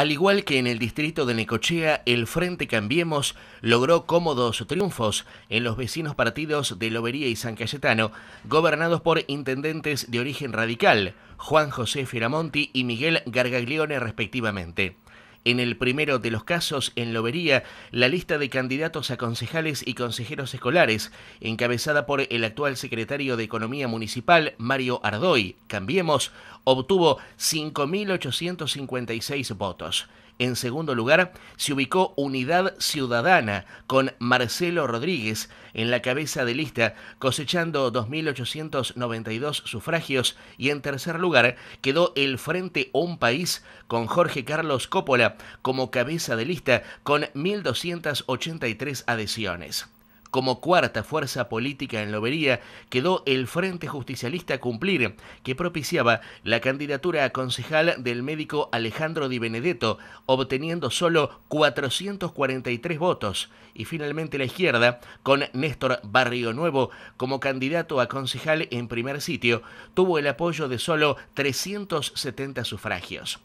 Al igual que en el distrito de Necochea, el Frente Cambiemos logró cómodos triunfos en los vecinos partidos de Lobería y San Cayetano, gobernados por intendentes de origen radical, Juan José Firamonti y Miguel Gargaglione respectivamente. En el primero de los casos, en Lobería, la lista de candidatos a concejales y consejeros escolares, encabezada por el actual secretario de Economía Municipal, Mario Ardoy, Cambiemos, obtuvo 5.856 votos. En segundo lugar, se ubicó Unidad Ciudadana con Marcelo Rodríguez en la cabeza de lista, cosechando 2.892 sufragios. Y en tercer lugar, quedó el Frente Un País con Jorge Carlos Coppola como cabeza de lista con 1.283 adhesiones. Como cuarta fuerza política en Lobería quedó el Frente Justicialista Cumplir, que propiciaba la candidatura a concejal del médico Alejandro Di Benedetto, obteniendo solo 443 votos, y finalmente la izquierda, con Néstor Barrio Nuevo como candidato a concejal en primer sitio, tuvo el apoyo de solo 370 sufragios.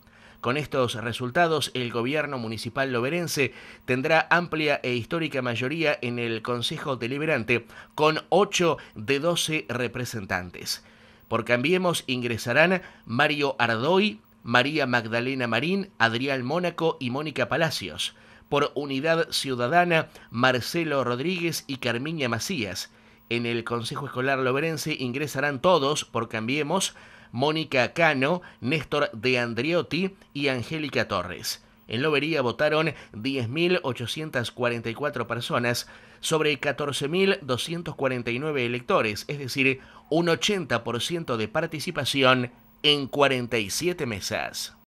Con estos resultados, el gobierno municipal loberense tendrá amplia e histórica mayoría en el Consejo Deliberante, con 8 de 12 representantes. Por Cambiemos ingresarán Mario Ardoy, María Magdalena Marín, Adrián Mónaco y Mónica Palacios. Por Unidad Ciudadana, Marcelo Rodríguez y Carmiña Macías. En el Consejo Escolar Loberense ingresarán todos, por Cambiemos, Mónica Cano, Néstor De Andriotti y Angélica Torres. En Lobería votaron 10.844 personas sobre 14.249 electores, es decir, un 80% de participación en 47 mesas.